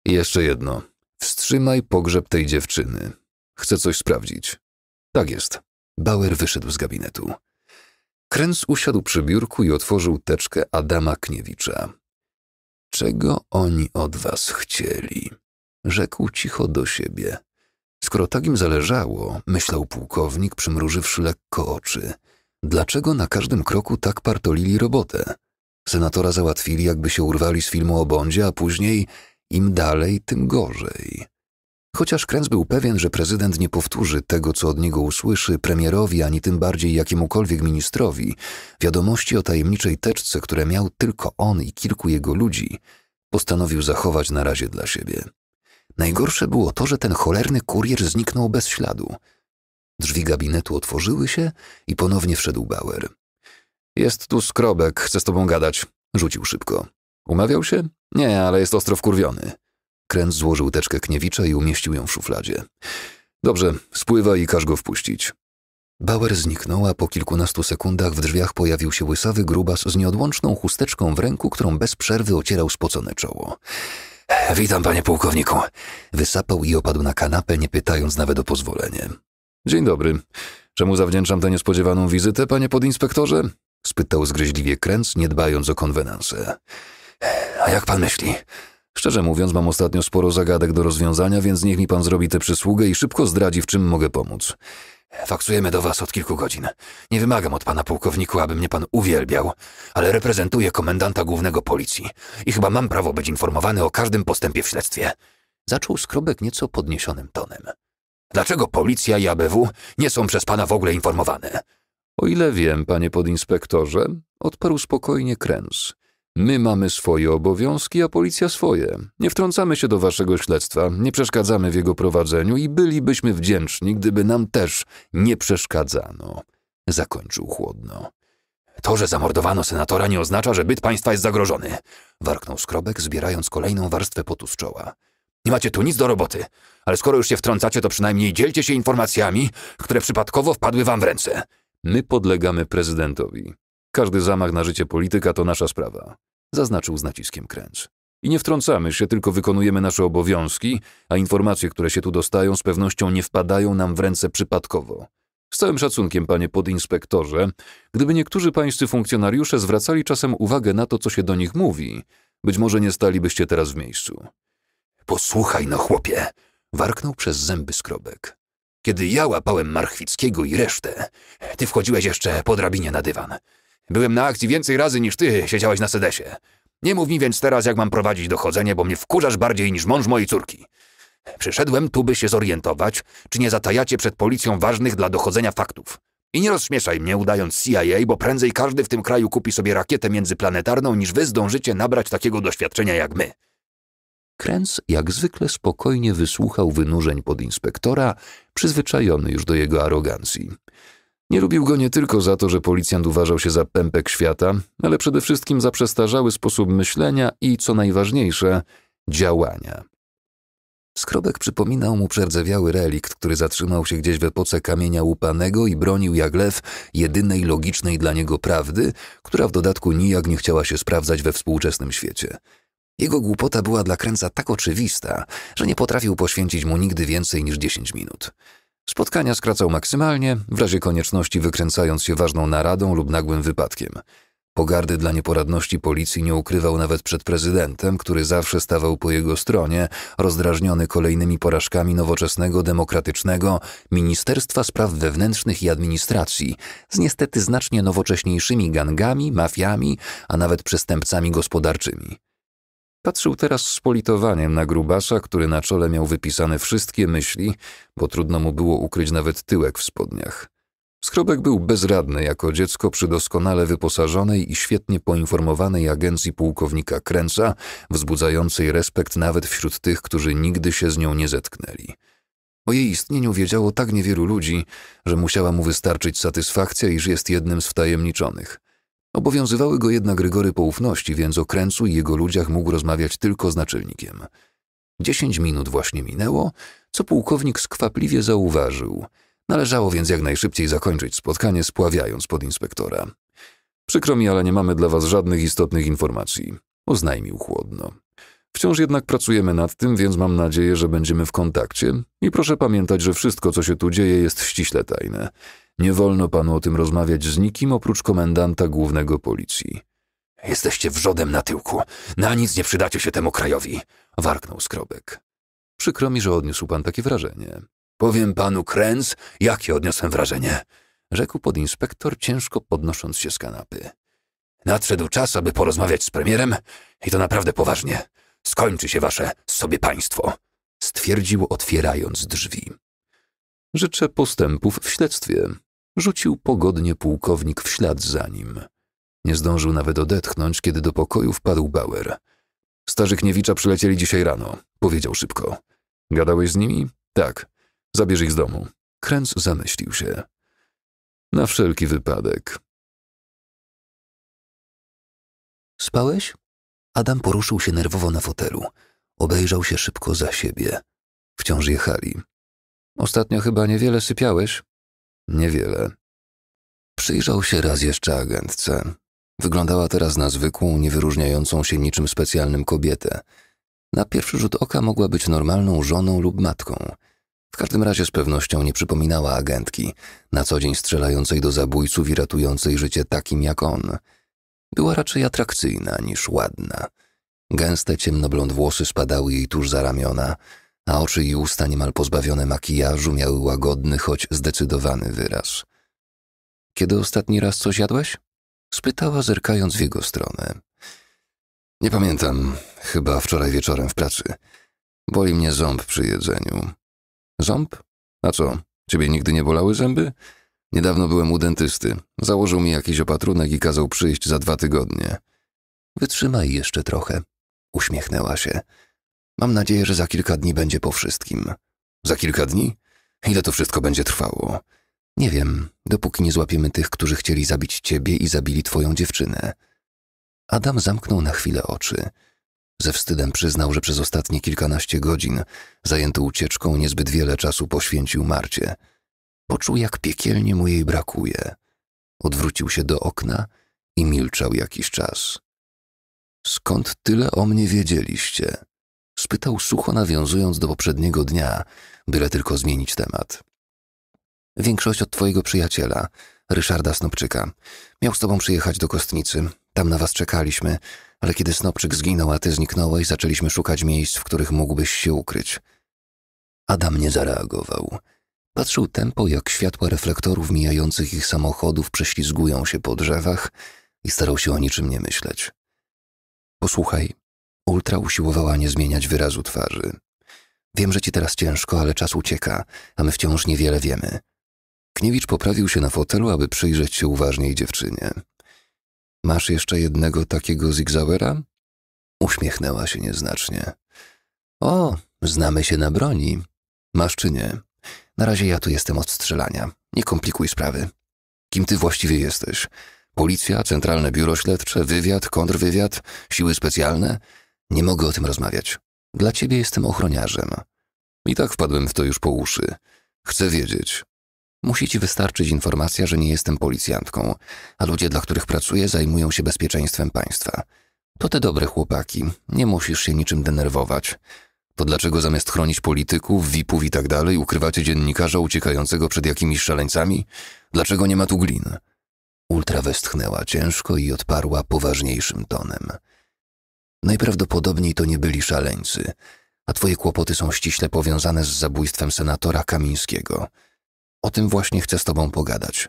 jeszcze jedno. Wstrzymaj pogrzeb tej dziewczyny. Chcę coś sprawdzić. Tak jest. Bauer wyszedł z gabinetu. Kręc usiadł przy biurku i otworzył teczkę Adama Kniewicza. Czego oni od was chcieli? Rzekł cicho do siebie. Skoro tak im zależało, myślał pułkownik, przymrużywszy lekko oczy, dlaczego na każdym kroku tak partolili robotę? Senatora załatwili, jakby się urwali z filmu o Bondzie, a później im dalej, tym gorzej. Chociaż Kręc był pewien, że prezydent nie powtórzy tego, co od niego usłyszy, premierowi ani tym bardziej jakiemukolwiek ministrowi, wiadomości o tajemniczej teczce, które miał tylko on i kilku jego ludzi, postanowił zachować na razie dla siebie. Najgorsze było to, że ten cholerny kurier zniknął bez śladu. Drzwi gabinetu otworzyły się i ponownie wszedł Bauer. Jest tu skrobek, chcę z tobą gadać, rzucił szybko. Umawiał się? Nie, ale jest ostro wkurwiony. Kręc złożył teczkę Kniewicza i umieścił ją w szufladzie. Dobrze, spływa i każ go wpuścić. Bauer zniknął, a po kilkunastu sekundach w drzwiach pojawił się łysawy grubas z nieodłączną chusteczką w ręku, którą bez przerwy ocierał spocone czoło. Witam, panie pułkowniku. Wysapał i opadł na kanapę, nie pytając nawet o pozwolenie. Dzień dobry. Czemu zawdzięczam tę niespodziewaną wizytę, panie podinspektorze? spytał zgryźliwie Kręc, nie dbając o konwenanse. A jak pan myśli? Szczerze mówiąc, mam ostatnio sporo zagadek do rozwiązania, więc niech mi pan zrobi tę przysługę i szybko zdradzi, w czym mogę pomóc. Faksujemy do was od kilku godzin. Nie wymagam od pana pułkowniku, aby mnie pan uwielbiał, ale reprezentuję komendanta głównego policji i chyba mam prawo być informowany o każdym postępie w śledztwie. Zaczął skrobek nieco podniesionym tonem. Dlaczego policja i ABW nie są przez pana w ogóle informowane? O ile wiem, panie podinspektorze, odparł spokojnie Kręs. My mamy swoje obowiązki, a policja swoje. Nie wtrącamy się do waszego śledztwa, nie przeszkadzamy w jego prowadzeniu i bylibyśmy wdzięczni, gdyby nam też nie przeszkadzano. Zakończył chłodno. To, że zamordowano senatora, nie oznacza, że byt państwa jest zagrożony. Warknął skrobek, zbierając kolejną warstwę potu z czoła. Nie macie tu nic do roboty, ale skoro już się wtrącacie, to przynajmniej dzielcie się informacjami, które przypadkowo wpadły wam w ręce. My podlegamy prezydentowi. Każdy zamach na życie polityka to nasza sprawa, zaznaczył z naciskiem Kręcz. I nie wtrącamy się, tylko wykonujemy nasze obowiązki, a informacje, które się tu dostają, z pewnością nie wpadają nam w ręce przypadkowo. Z całym szacunkiem, panie podinspektorze, gdyby niektórzy pańscy funkcjonariusze zwracali czasem uwagę na to, co się do nich mówi, być może nie stalibyście teraz w miejscu. Posłuchaj no, chłopie! Warknął przez zęby skrobek. Kiedy ja łapałem Marchwickiego i resztę, ty wchodziłeś jeszcze po drabinie na dywan. Byłem na akcji więcej razy niż ty siedziałeś na sedesie. Nie mów mi więc teraz, jak mam prowadzić dochodzenie, bo mnie wkurzasz bardziej niż mąż mojej córki. Przyszedłem tu, by się zorientować, czy nie zatajacie przed policją ważnych dla dochodzenia faktów. I nie rozśmieszaj mnie udając CIA, bo prędzej każdy w tym kraju kupi sobie rakietę międzyplanetarną, niż wy zdążycie nabrać takiego doświadczenia jak my. Kręc jak zwykle spokojnie wysłuchał wynurzeń podinspektora, przyzwyczajony już do jego arogancji. Nie lubił go nie tylko za to, że policjant uważał się za pępek świata, ale przede wszystkim za przestarzały sposób myślenia i, co najważniejsze, działania. Skrobek przypominał mu przerdzewiały relikt, który zatrzymał się gdzieś w epoce kamienia łupanego i bronił jak lew jedynej logicznej dla niego prawdy, która w dodatku nijak nie chciała się sprawdzać we współczesnym świecie. Jego głupota była dla Kręca tak oczywista, że nie potrafił poświęcić mu nigdy więcej niż 10 minut. Spotkania skracał maksymalnie, w razie konieczności wykręcając się ważną naradą lub nagłym wypadkiem. Pogardy dla nieporadności policji nie ukrywał nawet przed prezydentem, który zawsze stawał po jego stronie, rozdrażniony kolejnymi porażkami nowoczesnego, demokratycznego Ministerstwa Spraw Wewnętrznych i Administracji, z niestety znacznie nowocześniejszymi gangami, mafiami, a nawet przestępcami gospodarczymi. Patrzył teraz z politowaniem na grubasa, który na czole miał wypisane wszystkie myśli, bo trudno mu było ukryć nawet tyłek w spodniach. Skrobek był bezradny jako dziecko przy doskonale wyposażonej i świetnie poinformowanej agencji pułkownika Kręca, wzbudzającej respekt nawet wśród tych, którzy nigdy się z nią nie zetknęli. O jej istnieniu wiedziało tak niewielu ludzi, że musiała mu wystarczyć satysfakcja, iż jest jednym z wtajemniczonych. Obowiązywały go jednak rygory poufności, więc o Kręcu i jego ludziach mógł rozmawiać tylko z naczelnikiem. Dziesięć minut właśnie minęło, co pułkownik skwapliwie zauważył. Należało więc jak najszybciej zakończyć spotkanie, spławiając pod inspektora. Przykro mi, ale nie mamy dla was żadnych istotnych informacji, oznajmił chłodno. Wciąż jednak pracujemy nad tym, więc mam nadzieję, że będziemy w kontakcie i proszę pamiętać, że wszystko, co się tu dzieje, jest ściśle tajne. Nie wolno panu o tym rozmawiać z nikim oprócz komendanta głównego policji. Jesteście wrzodem na tyłku. Na nic nie przydacie się temu krajowi, warknął Skrobek. Przykro mi, że odniósł pan takie wrażenie. Powiem panu kręc, jakie odniosłem wrażenie, rzekł podinspektor, ciężko podnosząc się z kanapy. Nadszedł czas, aby porozmawiać z premierem i to naprawdę poważnie. Skończy się wasze sobie państwo, stwierdził otwierając drzwi. Życzę postępów w śledztwie, rzucił pogodnie pułkownik w ślad za nim. Nie zdążył nawet odetchnąć, kiedy do pokoju wpadł Bauer. Starzy przylecieli dzisiaj rano, powiedział szybko. Gadałeś z nimi? Tak. Zabierz ich z domu. Kręc zamyślił się. Na wszelki wypadek. Spałeś? Adam poruszył się nerwowo na fotelu. Obejrzał się szybko za siebie. Wciąż jechali. Ostatnio chyba niewiele sypiałeś. Niewiele. Przyjrzał się raz jeszcze agentce. Wyglądała teraz na zwykłą, niewyróżniającą się niczym specjalnym kobietę. Na pierwszy rzut oka mogła być normalną żoną lub matką. W każdym razie z pewnością nie przypominała agentki, na co dzień strzelającej do zabójców i ratującej życie takim jak on. Była raczej atrakcyjna niż ładna. Gęste ciemnoblond włosy spadały jej tuż za ramiona – a oczy i usta niemal pozbawione makijażu miały łagodny, choć zdecydowany wyraz. Kiedy ostatni raz coś jadłeś? spytała, zerkając w jego stronę. Nie pamiętam, chyba wczoraj wieczorem w pracy. Boli mnie ząb przy jedzeniu. Ząb? A co, ciebie nigdy nie bolały zęby? Niedawno byłem u dentysty. Założył mi jakiś opatrunek i kazał przyjść za dwa tygodnie. Wytrzymaj jeszcze trochę. Uśmiechnęła się. Mam nadzieję, że za kilka dni będzie po wszystkim. Za kilka dni? Ile to wszystko będzie trwało? Nie wiem, dopóki nie złapiemy tych, którzy chcieli zabić ciebie i zabili twoją dziewczynę. Adam zamknął na chwilę oczy. Ze wstydem przyznał, że przez ostatnie kilkanaście godzin, zajęty ucieczką, niezbyt wiele czasu poświęcił Marcie. Poczuł, jak piekielnie mu jej brakuje. Odwrócił się do okna i milczał jakiś czas. Skąd tyle o mnie wiedzieliście? spytał sucho nawiązując do poprzedniego dnia, byle tylko zmienić temat. Większość od twojego przyjaciela, Ryszarda Snopczyka. Miał z tobą przyjechać do Kostnicy. Tam na was czekaliśmy, ale kiedy Snopczyk zginął, a ty zniknąłeś, zaczęliśmy szukać miejsc, w których mógłbyś się ukryć. Adam nie zareagował. Patrzył tempo, jak światła reflektorów mijających ich samochodów prześlizgują się po drzewach i starał się o niczym nie myśleć. Posłuchaj, Ultra usiłowała nie zmieniać wyrazu twarzy. Wiem, że ci teraz ciężko, ale czas ucieka, a my wciąż niewiele wiemy. Kniewicz poprawił się na fotelu, aby przyjrzeć się uważniej dziewczynie. Masz jeszcze jednego takiego zigzauera? Uśmiechnęła się nieznacznie. O, znamy się na broni. Masz czy nie? Na razie ja tu jestem od strzelania. Nie komplikuj sprawy. Kim ty właściwie jesteś? Policja, Centralne Biuro Śledcze, wywiad, kontrwywiad, siły specjalne? Nie mogę o tym rozmawiać. Dla ciebie jestem ochroniarzem. I tak wpadłem w to już po uszy. Chcę wiedzieć. Musi ci wystarczyć informacja, że nie jestem policjantką, a ludzie, dla których pracuję, zajmują się bezpieczeństwem państwa. To te dobre chłopaki. Nie musisz się niczym denerwować. To dlaczego zamiast chronić polityków, VIP-ów i tak dalej, ukrywacie dziennikarza uciekającego przed jakimiś szaleńcami? Dlaczego nie ma tu glin? Ultra westchnęła ciężko i odparła poważniejszym tonem – Najprawdopodobniej to nie byli szaleńcy, a twoje kłopoty są ściśle powiązane z zabójstwem senatora Kamińskiego. O tym właśnie chcę z tobą pogadać.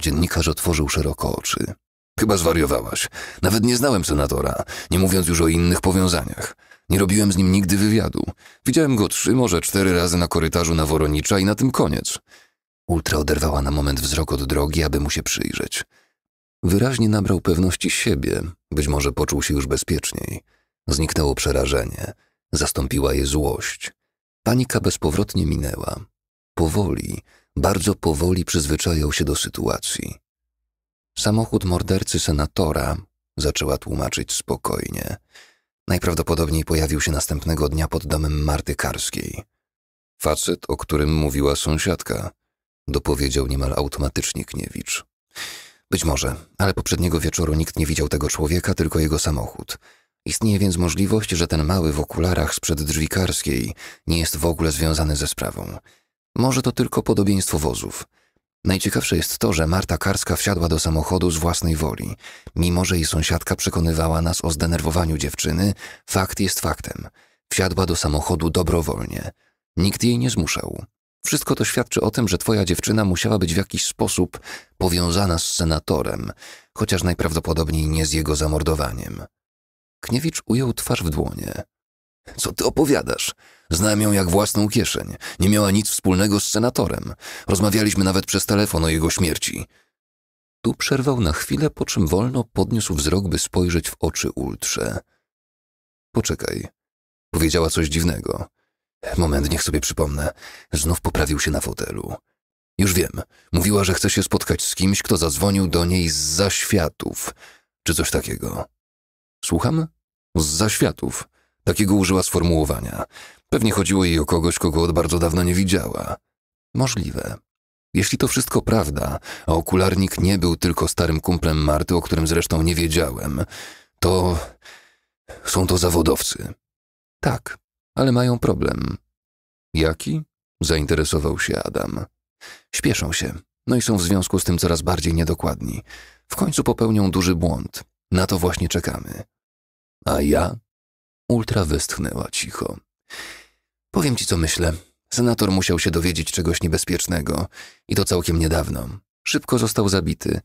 Dziennikarz otworzył szeroko oczy. Chyba zwariowałaś. Nawet nie znałem senatora, nie mówiąc już o innych powiązaniach. Nie robiłem z nim nigdy wywiadu. Widziałem go trzy, może cztery razy na korytarzu na Woronicza i na tym koniec. Ultra oderwała na moment wzrok od drogi, aby mu się przyjrzeć. Wyraźnie nabrał pewności siebie, być może poczuł się już bezpieczniej. Zniknęło przerażenie, zastąpiła je złość. Panika bezpowrotnie minęła. Powoli, bardzo powoli przyzwyczajał się do sytuacji. Samochód mordercy senatora zaczęła tłumaczyć spokojnie. Najprawdopodobniej pojawił się następnego dnia pod domem Marty Karskiej. Facet, o którym mówiła sąsiadka, dopowiedział niemal automatycznie Kniewicz. Być może, ale poprzedniego wieczoru nikt nie widział tego człowieka, tylko jego samochód. Istnieje więc możliwość, że ten mały w okularach sprzed drzwi karskiej nie jest w ogóle związany ze sprawą. Może to tylko podobieństwo wozów. Najciekawsze jest to, że Marta Karska wsiadła do samochodu z własnej woli. Mimo, że jej sąsiadka przekonywała nas o zdenerwowaniu dziewczyny, fakt jest faktem. Wsiadła do samochodu dobrowolnie. Nikt jej nie zmuszał. Wszystko to świadczy o tym, że twoja dziewczyna musiała być w jakiś sposób powiązana z senatorem, chociaż najprawdopodobniej nie z jego zamordowaniem. Kniewicz ujął twarz w dłonie. Co ty opowiadasz? Znam ją jak własną kieszeń. Nie miała nic wspólnego z senatorem. Rozmawialiśmy nawet przez telefon o jego śmierci. Tu przerwał na chwilę, po czym wolno podniósł wzrok, by spojrzeć w oczy Ultrze. Poczekaj. Powiedziała coś dziwnego. Moment, niech sobie przypomnę. Znów poprawił się na fotelu. Już wiem. Mówiła, że chce się spotkać z kimś, kto zadzwonił do niej z zaświatów, czy coś takiego. Słucham? Z zaświatów. Takiego użyła sformułowania. Pewnie chodziło jej o kogoś, kogo od bardzo dawna nie widziała. Możliwe. Jeśli to wszystko prawda, a okularnik nie był tylko starym kumplem Marty, o którym zresztą nie wiedziałem, to są to zawodowcy. Tak, ale mają problem. Jaki? zainteresował się Adam. Śpieszą się, no i są w związku z tym coraz bardziej niedokładni. W końcu popełnią duży błąd. Na to właśnie czekamy. A ja? Ultra westchnęła cicho. Powiem ci, co myślę. Senator musiał się dowiedzieć czegoś niebezpiecznego i to całkiem niedawno. Szybko został zabity.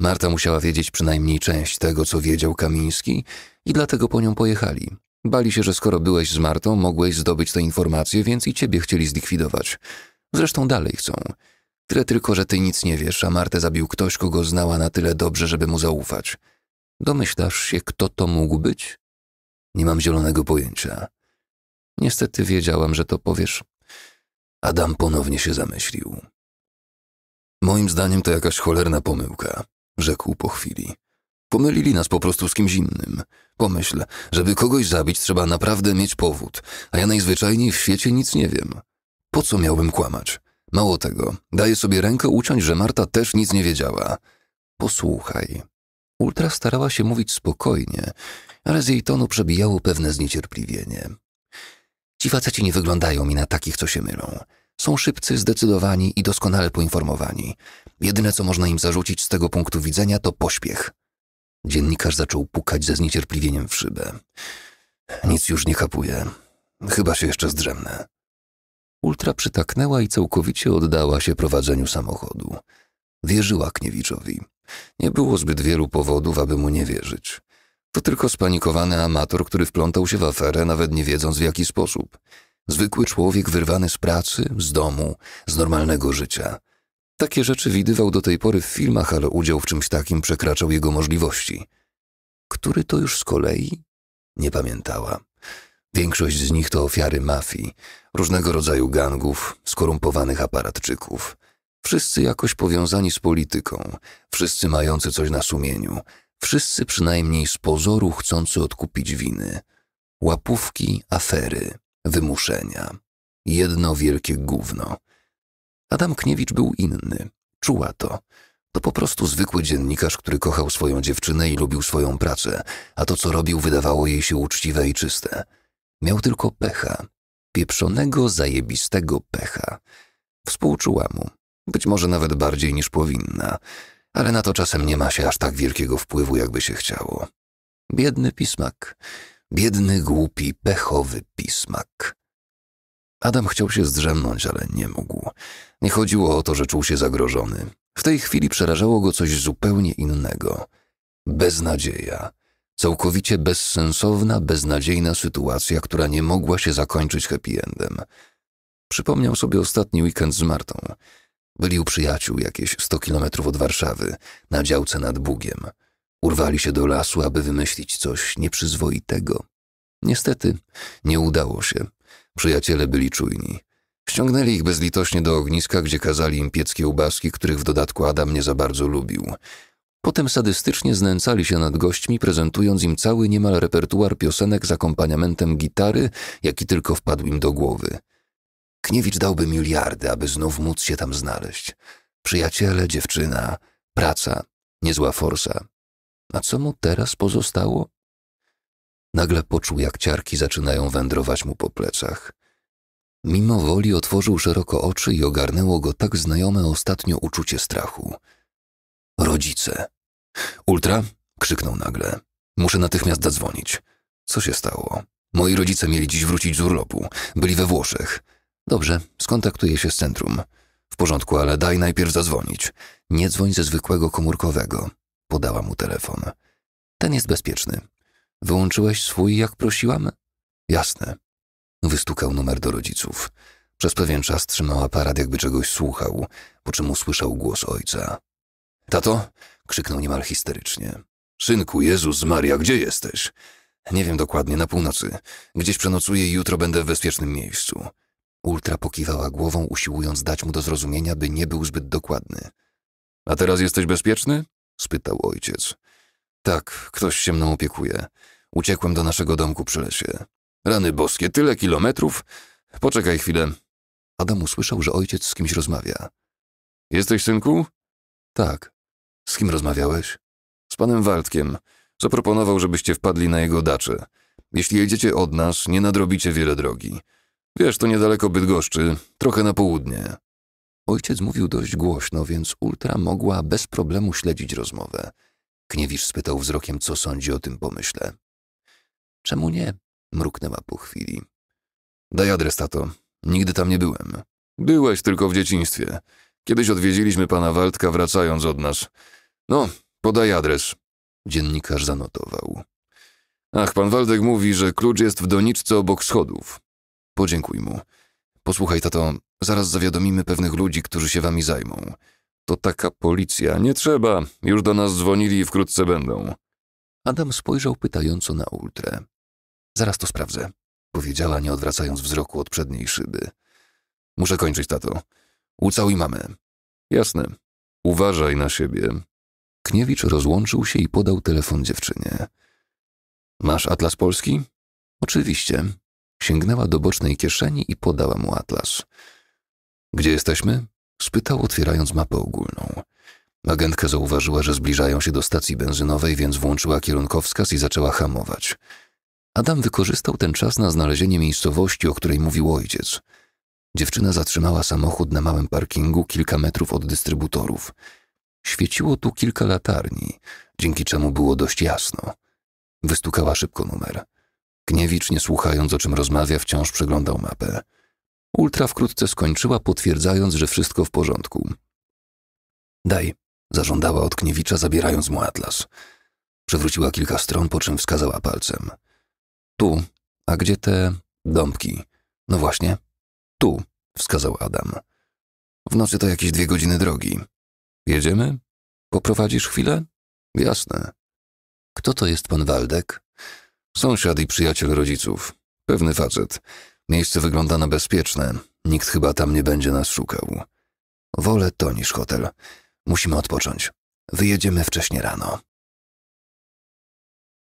Marta musiała wiedzieć przynajmniej część tego, co wiedział Kamiński i dlatego po nią pojechali. Bali się, że skoro byłeś z Martą, mogłeś zdobyć te informacje, więc i ciebie chcieli zlikwidować. Zresztą dalej chcą. Tyle tylko, że ty nic nie wiesz, a Martę zabił ktoś, kogo znała na tyle dobrze, żeby mu zaufać. Domyślasz się, kto to mógł być? Nie mam zielonego pojęcia. Niestety wiedziałam, że to powiesz. Adam ponownie się zamyślił. Moim zdaniem to jakaś cholerna pomyłka, rzekł po chwili. Pomylili nas po prostu z kimś innym. Pomyśl, żeby kogoś zabić, trzeba naprawdę mieć powód, a ja najzwyczajniej w świecie nic nie wiem. Po co miałbym kłamać? Mało tego, daję sobie rękę uciąć, że Marta też nic nie wiedziała. Posłuchaj. Ultra starała się mówić spokojnie, ale z jej tonu przebijało pewne zniecierpliwienie. Ci faceci nie wyglądają mi na takich, co się mylą. Są szybcy, zdecydowani i doskonale poinformowani. Jedyne, co można im zarzucić z tego punktu widzenia, to pośpiech. Dziennikarz zaczął pukać ze zniecierpliwieniem w szybę. Nic już nie kapuje. Chyba się jeszcze zdrzemnę. Ultra przytaknęła i całkowicie oddała się prowadzeniu samochodu. Wierzyła Kniewiczowi. Nie było zbyt wielu powodów, aby mu nie wierzyć. To tylko spanikowany amator, który wplątał się w aferę, nawet nie wiedząc w jaki sposób. Zwykły człowiek wyrwany z pracy, z domu, z normalnego życia – takie rzeczy widywał do tej pory w filmach, ale udział w czymś takim przekraczał jego możliwości. Który to już z kolei? Nie pamiętała. Większość z nich to ofiary mafii, różnego rodzaju gangów, skorumpowanych aparatczyków. Wszyscy jakoś powiązani z polityką, wszyscy mający coś na sumieniu, wszyscy przynajmniej z pozoru chcący odkupić winy. Łapówki, afery, wymuszenia. Jedno wielkie gówno – Adam Kniewicz był inny. Czuła to. To po prostu zwykły dziennikarz, który kochał swoją dziewczynę i lubił swoją pracę, a to, co robił, wydawało jej się uczciwe i czyste. Miał tylko pecha. Pieprzonego, zajebistego pecha. Współczuła mu. Być może nawet bardziej niż powinna, ale na to czasem nie ma się aż tak wielkiego wpływu, jakby się chciało. Biedny pismak. Biedny, głupi, pechowy pismak. Adam chciał się zdrzemnąć, ale nie mógł. Nie chodziło o to, że czuł się zagrożony. W tej chwili przerażało go coś zupełnie innego. Beznadzieja. Całkowicie bezsensowna, beznadziejna sytuacja, która nie mogła się zakończyć happy endem. Przypomniał sobie ostatni weekend z Martą. Byli u przyjaciół jakieś 100 kilometrów od Warszawy, na działce nad Bugiem. Urwali się do lasu, aby wymyślić coś nieprzyzwoitego. Niestety nie udało się. Przyjaciele byli czujni. Ściągnęli ich bezlitośnie do ogniska, gdzie kazali im piec kiełbaski, których w dodatku Adam nie za bardzo lubił. Potem sadystycznie znęcali się nad gośćmi, prezentując im cały niemal repertuar piosenek z akompaniamentem gitary, jaki tylko wpadł im do głowy. Kniewicz dałby miliardy, aby znów móc się tam znaleźć. Przyjaciele, dziewczyna, praca, niezła forsa. A co mu teraz pozostało? Nagle poczuł, jak ciarki zaczynają wędrować mu po plecach. Mimo woli otworzył szeroko oczy i ogarnęło go tak znajome ostatnio uczucie strachu. Rodzice. Ultra? krzyknął nagle. Muszę natychmiast zadzwonić. Co się stało? Moi rodzice mieli dziś wrócić z urlopu. Byli we Włoszech. Dobrze, skontaktuję się z centrum. W porządku, ale daj najpierw zadzwonić. Nie dzwoń ze zwykłego komórkowego. Podała mu telefon. Ten jest bezpieczny. Wyłączyłeś swój, jak prosiłam? Jasne. Wystukał numer do rodziców. Przez pewien czas trzymał aparat, jakby czegoś słuchał, po czym usłyszał głos ojca. Tato? krzyknął niemal histerycznie. Synku, Jezus Maria, gdzie jesteś? Nie wiem dokładnie, na północy. Gdzieś przenocuję i jutro będę w bezpiecznym miejscu. Ultra pokiwała głową, usiłując dać mu do zrozumienia, by nie był zbyt dokładny. A teraz jesteś bezpieczny? spytał ojciec. Tak, ktoś się mną opiekuje. Uciekłem do naszego domku przy lesie. Rany boskie, tyle kilometrów. Poczekaj chwilę. Adam usłyszał, że ojciec z kimś rozmawia. Jesteś synku? Tak. Z kim rozmawiałeś? Z panem Waldkiem. Zaproponował, żebyście wpadli na jego dacze. Jeśli jedziecie od nas, nie nadrobicie wiele drogi. Wiesz, to niedaleko Bydgoszczy, trochę na południe. Ojciec mówił dość głośno, więc Ultra mogła bez problemu śledzić rozmowę. Kniewisz spytał wzrokiem, co sądzi o tym pomyśle. Czemu nie? mruknęła po chwili. Daj adres, tato. Nigdy tam nie byłem. Byłeś tylko w dzieciństwie. Kiedyś odwiedziliśmy pana Waldka, wracając od nas. No, podaj adres. Dziennikarz zanotował. Ach, pan Waldek mówi, że klucz jest w doniczce obok schodów. Podziękuj mu. Posłuchaj, tato, zaraz zawiadomimy pewnych ludzi, którzy się wami zajmą. To taka policja. Nie trzeba. Już do nas dzwonili i wkrótce będą. Adam spojrzał pytająco na ultrę. Zaraz to sprawdzę, powiedziała, nie odwracając wzroku od przedniej szyby. Muszę kończyć, tato. Ucałuj mamę. Jasne. Uważaj na siebie. Kniewicz rozłączył się i podał telefon dziewczynie. Masz atlas Polski? Oczywiście. Sięgnęła do bocznej kieszeni i podała mu atlas. Gdzie jesteśmy? spytał, otwierając mapę ogólną. Agentka zauważyła, że zbliżają się do stacji benzynowej, więc włączyła kierunkowskaz i zaczęła hamować. Adam wykorzystał ten czas na znalezienie miejscowości, o której mówił ojciec. Dziewczyna zatrzymała samochód na małym parkingu kilka metrów od dystrybutorów. Świeciło tu kilka latarni, dzięki czemu było dość jasno. Wystukała szybko numer. Gniewicz, nie słuchając o czym rozmawia, wciąż przeglądał mapę. Ultra wkrótce skończyła, potwierdzając, że wszystko w porządku. Daj, zażądała od Kniewicza, zabierając mu atlas. Przewróciła kilka stron, po czym wskazała palcem. Tu, a gdzie te dąbki? No właśnie, tu, wskazał Adam. W nocy to jakieś dwie godziny drogi. Jedziemy? Poprowadzisz chwilę? Jasne. Kto to jest pan Waldek? Sąsiad i przyjaciel rodziców. Pewny facet. Miejsce wygląda na bezpieczne. Nikt chyba tam nie będzie nas szukał. Wolę to niż hotel. Musimy odpocząć. Wyjedziemy wcześnie rano.